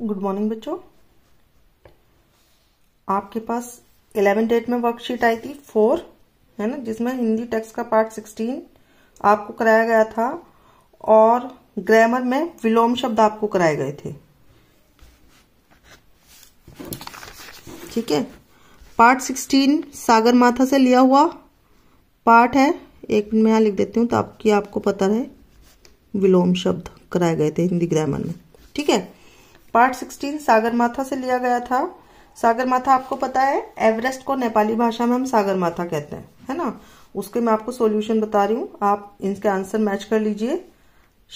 good morning बच्चों आपके पास इलेवन डेट में वर्कशीट आई थी फोर है ना जिसमें हिंदी टेक्स्ट का पार्ट सिक्सटीन आपको कराया गया था और ग्रामर में विलोम शब्द आपको कराए गए थे ठीक है पार्ट सिक्सटीन सागर माथा से लिया हुआ पार्ट है एक मिनट में यहां लिख देती हूँ तो आपकी आपको पता है विलोम शब्द कराए गए थे हिंदी ग्रामर में ठीक है पार्ट सिक्सटीन सागर माथा से लिया गया था सागर माथा आपको पता है एवरेस्ट को नेपाली भाषा में हम सागर माथा कहते हैं है ना उसके मैं आपको सॉल्यूशन बता रही हूँ आप इनके आंसर मैच कर लीजिए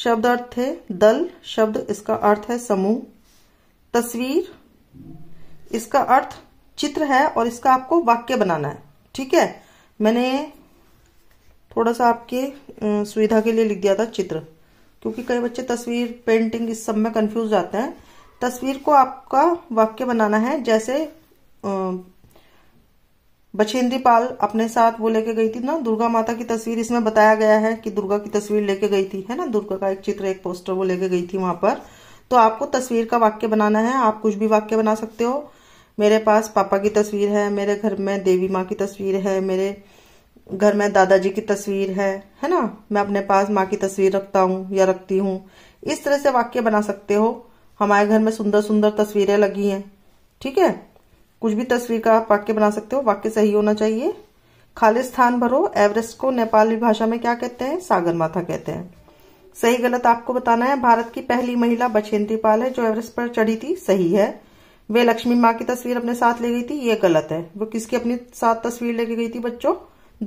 शब्द अर्थ है दल शब्द इसका अर्थ है समूह तस्वीर इसका अर्थ चित्र है और इसका आपको वाक्य बनाना है ठीक है मैंने थोड़ा सा आपके सुविधा के लिए लिख दिया था चित्र क्योंकि कई बच्चे तस्वीर पेंटिंग इस सब में कंफ्यूज जाते हैं तस्वीर को आपका वाक्य बनाना है जैसे बछेंद्री पाल अपने साथ वो लेके गई थी ना दुर्गा माता की तस्वीर इसमें बताया गया है कि दुर्गा की तस्वीर लेके गई थी है ना दुर्गा का एक चित्र एक पोस्टर वो लेके गई थी वहां पर तो आपको तस्वीर का वाक्य बनाना है आप कुछ भी वाक्य बना सकते हो मेरे पास पापा की तस्वीर है मेरे घर में देवी माँ की तस्वीर है मेरे घर में दादाजी की तस्वीर है है ना मैं अपने पास माँ की तस्वीर रखता हूँ या रखती हूँ इस तरह से वाक्य बना सकते हो हमारे घर में सुंदर सुंदर तस्वीरें लगी हैं ठीक है कुछ भी तस्वीर का आप वाक्य बना सकते हो वाक्य सही होना चाहिए खाली स्थान भरो एवरेस्ट को नेपाली भाषा में क्या कहते हैं सागर माथा कहते हैं सही गलत आपको बताना है भारत की पहली महिला बछेन्द्री पाल है जो एवरेस्ट पर चढ़ी थी सही है वे लक्ष्मी माँ की तस्वीर अपने साथ ले गई थी ये गलत है वो किसकी अपनी साथ तस्वीर लेके गई थी बच्चों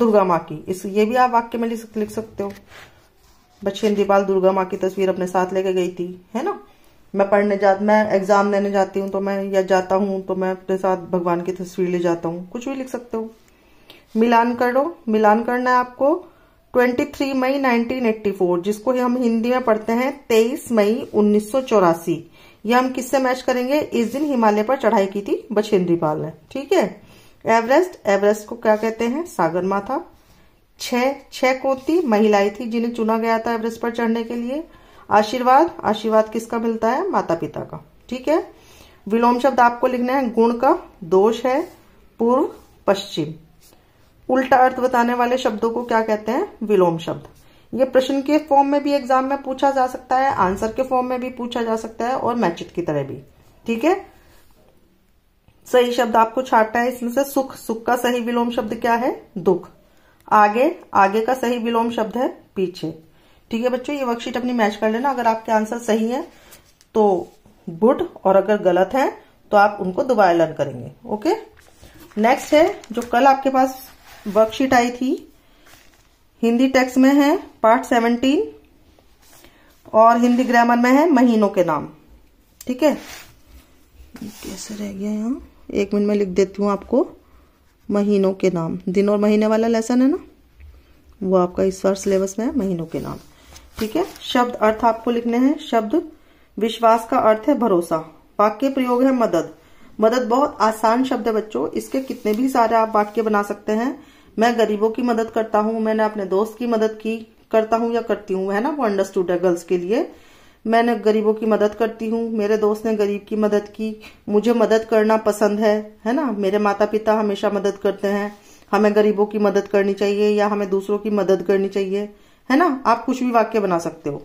दुर्गा माँ की इस ये भी आप वाक्य में लिख सकते हो बछेन्द्रीपाल पाल दुर्गा माँ की तस्वीर अपने साथ लेके गई थी है ना मैं पढ़ने जा मैं एग्जाम देने जाती हूँ तो मैं या जाता हूँ तो मैं अपने साथ भगवान की तस्वीर ले जाता हूँ कुछ भी लिख सकते हो मिलान करो मिलान करना है आपको 23 मई 1984 जिसको हम हिंदी में पढ़ते हैं 23 मई उन्नीस ये हम किससे मैच करेंगे इस दिन हिमालय पर चढ़ाई की थी बछेंद्री पाल ने ठीक है एवरेस्ट एवरेस्ट को क्या कहते हैं सागर माथा छह छह महिलाएं थी जिन्हें चुना गया था एवरेस्ट पर चढ़ने के लिए आशीर्वाद आशीर्वाद किसका मिलता है माता पिता का ठीक है विलोम शब्द आपको लिखना है गुण का दोष है पूर्व पश्चिम उल्टा अर्थ बताने वाले शब्दों को क्या कहते हैं विलोम शब्द ये प्रश्न के फॉर्म में भी एग्जाम में पूछा जा सकता है आंसर के फॉर्म में भी पूछा जा सकता है और मैचित की तरह भी ठीक है सही शब्द आपको छाटना है इसमें से सुख सुख का सही विलोम शब्द क्या है दुख आगे आगे का सही विलोम शब्द है पीछे ठीक है बच्चों ये वर्कशीट अपनी मैच कर लेना अगर आपके आंसर सही है तो गुड और अगर गलत है तो आप उनको दोबारा लर्न करेंगे ओके नेक्स्ट है जो कल आपके पास वर्कशीट आई थी हिंदी टेक्स्ट में है पार्ट सेवनटीन और हिंदी ग्रामर में है महीनों के नाम ठीक है कैसे रह गया हम एक मिनट में लिख देती हूँ आपको महीनों के नाम दिन और महीने वाला लेसन है ना वो आपका इस बार सिलेबस में है महीनों के नाम ठीक है शब्द अर्थ आपको लिखने हैं शब्द विश्वास का अर्थ है भरोसा वाक्य प्रयोग है मदद मदद बहुत आसान शब्द है बच्चों इसके कितने भी सारे आप वाक्य बना सकते हैं मैं गरीबों की मदद करता हूँ मैंने अपने दोस्त की मदद की करता हूँ या करती हूँ है ना वो अंडरस्टूड है गर्ल्स के लिए मैंने गरीबों की मदद करती हूँ मेरे दोस्त ने गरीब की मदद की मुझे मदद करना पसंद है है ना मेरे माता पिता हमेशा मदद करते हैं हमें गरीबों की मदद करनी चाहिए या हमें दूसरों की मदद करनी चाहिए है ना आप कुछ भी वाक्य बना सकते हो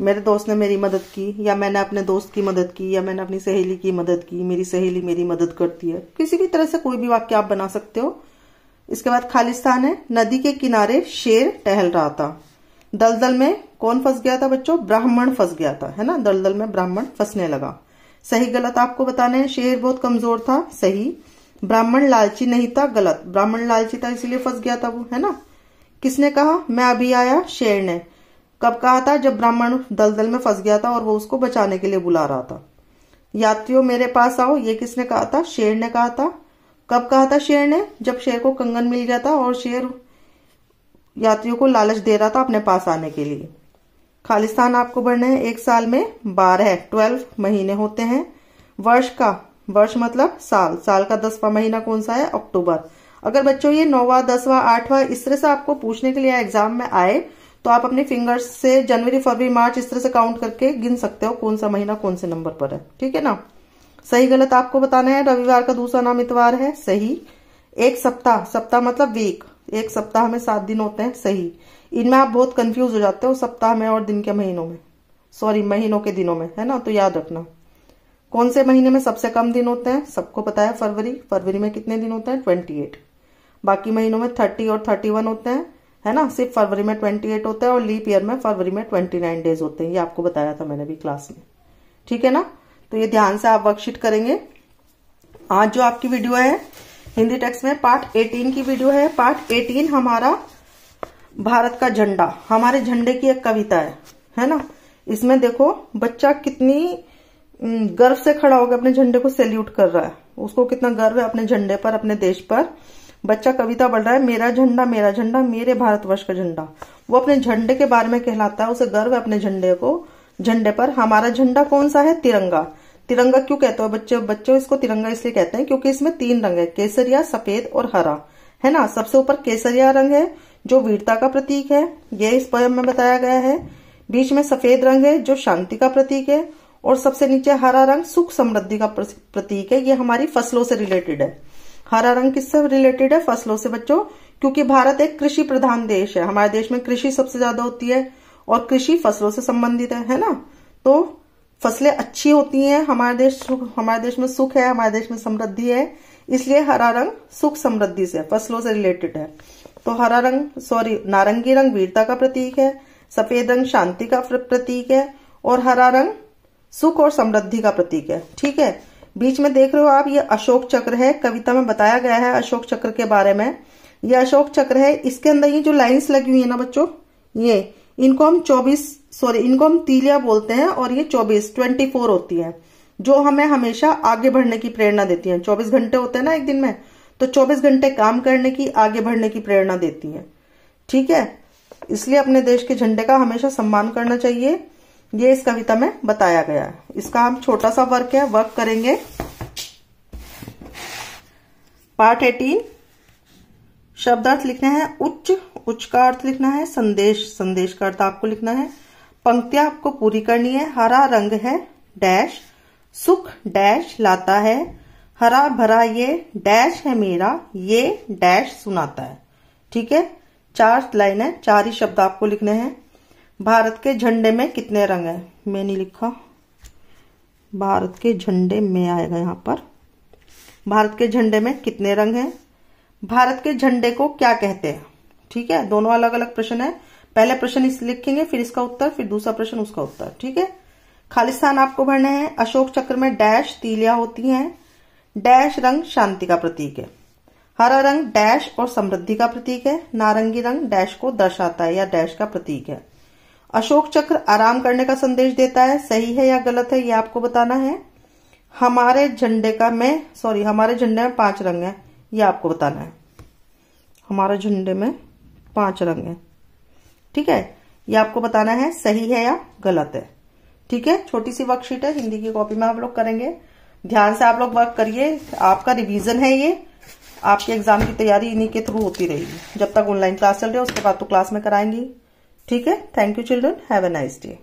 मेरे दोस्त ने मेरी मदद की या मैंने अपने दोस्त की मदद की या मैंने अपनी सहेली की मदद की मेरी सहेली मेरी मदद करती है किसी भी तरह से कोई भी वाक्य आप बना सकते हो इसके बाद खालिस्तान है नदी के किनारे शेर टहल रहा था दलदल में कौन फंस गया था बच्चों ब्राह्मण फंस गया था है ना दलदल में ब्राह्मण फंसने लगा सही गलत आपको बताने हैं शेर बहुत कमजोर था सही ब्राह्मण लालची नहीं था गलत ब्राह्मण लालची था इसीलिए फंस गया था वो है ना किसने कहा मैं अभी आया शेर ने कब कहा था जब ब्राह्मण दलदल में फंस गया था और वो उसको बचाने के लिए बुला रहा था यात्रियों मेरे पास आओ ये किसने कहा था शेर ने कहा था कब कहा था शेर ने जब शेर को कंगन मिल गया था और शेर यात्रियों को लालच दे रहा था अपने पास आने के लिए खालिस्तान आपको बढ़ने हैं एक साल में बारह ट्वेल्व महीने होते हैं वर्ष का वर्ष मतलब साल साल का दसवा महीना कौन सा है अक्टूबर अगर बच्चों ये नौवा दसवा आठवा इस तरह से आपको पूछने के लिए एग्जाम में आए तो आप अपने फिंगर्स से जनवरी फरवरी मार्च इस तरह से काउंट करके गिन सकते हो कौन सा महीना कौन से नंबर पर है ठीक है ना सही गलत आपको बताना है रविवार का दूसरा नाम इतवार है सही एक सप्ताह सप्ताह मतलब वीक एक सप्ताह में सात दिन होते हैं सही इनमें आप बहुत कंफ्यूज हो जाते हो सप्ताह में और दिन के महीनों में सॉरी महीनों के दिनों में है ना तो याद रखना कौन से महीने में सबसे कम दिन होते हैं सबको पता है फरवरी फरवरी में कितने दिन होते हैं ट्वेंटी एट बाकी महीनों में थर्टी और थर्टी वन होते हैं है ना सिर्फ फरवरी में ट्वेंटी एट होता है और लीप ईयर में फरवरी में ट्वेंटी नाइन डेज होते हैं ये आपको बताया था मैंने भी क्लास में ठीक है ना तो ये ध्यान से आप वर्कशीट करेंगे आज जो आपकी वीडियो है हिंदी टेक्स्ट में पार्ट एटीन की वीडियो है पार्ट एटीन हमारा भारत का झंडा हमारे झंडे की एक कविता है है ना इसमें देखो बच्चा कितनी गर्व से खड़ा होकर अपने झंडे को सैल्यूट कर रहा है उसको कितना गर्व है अपने झंडे पर अपने देश पर बच्चा कविता बढ़ रहा है मेरा झंडा मेरा झंडा मेरे भारतवर्ष का झंडा वो अपने झंडे के बारे में कहलाता है उसे गर्व है अपने झंडे को झंडे पर हमारा झंडा कौन सा है तिरंगा तिरंगा क्यों कहते हो बच्चे बच्चों इसको तिरंगा इसलिए कहते हैं क्योंकि इसमें तीन रंग है केसरिया सफेद और हरा है ना सबसे ऊपर केसरिया रंग है जो वीरता का प्रतीक है ये इस पयम में बताया गया है बीच में सफेद रंग है जो शांति का प्रतीक है और सबसे नीचे हरा रंग सुख समृद्धि का प्रतीक है ये हमारी फसलों से रिलेटेड है हरा रंग किससे रिलेटेड है फसलों से बच्चों क्योंकि भारत एक कृषि प्रधान देश है हमारे देश में कृषि सबसे ज्यादा होती है और कृषि फसलों से संबंधित है है ना तो फसलें अच्छी होती हैं हमारे देश हमारे देश में सुख है हमारे देश में समृद्धि है इसलिए हरा रंग सुख समृद्धि से फसलों से रिलेटेड है तो हरा रंग सॉरी नारंगी रंग वीरता का प्रतीक है सफेद रंग शांति का प्रतीक है और हरा रंग सुख और समृद्धि का प्रतीक है ठीक है बीच में देख रहे हो आप ये अशोक चक्र है कविता में बताया गया है अशोक चक्र के बारे में ये अशोक चक्र है इसके अंदर ये जो लाइन्स लगी हुई है ना बच्चों ये इनको हम चौबीस सॉरी इनको हम तीलिया बोलते हैं और ये चौबीस ट्वेंटी फोर होती है जो हमें हमेशा आगे बढ़ने की प्रेरणा देती है चौबीस घंटे होते हैं ना एक दिन में तो चौबीस घंटे काम करने की आगे बढ़ने की प्रेरणा देती है ठीक है इसलिए अपने देश के झंडे का हमेशा सम्मान करना चाहिए ये इस कविता में बताया गया है इसका हम छोटा सा वर्क है वर्क करेंगे पार्ट एटीन शब्दार्थ लिखने हैं उच्च उच्च का अर्थ लिखना है संदेश संदेश का अर्थ आपको लिखना है पंक्तियां आपको पूरी करनी है हरा रंग है डैश सुख डैश लाता है हरा भरा ये डैश है मेरा ये डैश सुनाता है ठीक है चार लाइन है चार ही शब्द आपको लिखने हैं भारत के झंडे में कितने रंग हैं मैंने लिखा भारत के झंडे में आएगा यहाँ पर भारत के झंडे में कितने रंग हैं भारत के झंडे को क्या कहते हैं ठीक है दोनों अलग अलग प्रश्न है पहले प्रश्न इस लिखेंगे फिर इसका उत्तर फिर दूसरा प्रश्न उसका उत्तर ठीक है खालिस्तान आपको भरने हैं अशोक चक्र में डैश तीलियां होती हैं डैश रंग शांति का प्रतीक है हरा रंग डैश और समृद्धि का प्रतीक है नारंगी रंग डैश को दर्शाता है या डैश का प्रतीक है अशोक चक्र आराम करने का संदेश देता है सही है या गलत है ये आपको बताना है हमारे झंडे का मैं सॉरी हमारे झंडे में पांच रंग है ये आपको बताना है हमारे झंडे में पांच रंग है ठीक है ये आपको बताना है सही है या गलत है ठीक है छोटी सी वर्कशीट है हिंदी की कॉपी में आप लोग करेंगे ध्यान से आप लोग वर्क करिए आपका रिवीजन है ये आपके एग्जाम की तैयारी इन्हीं के थ्रू होती रहेगी जब तक ऑनलाइन क्लास चल रही है उसके बाद तो क्लास में कराएंगी ठीक है thank you children have a nice day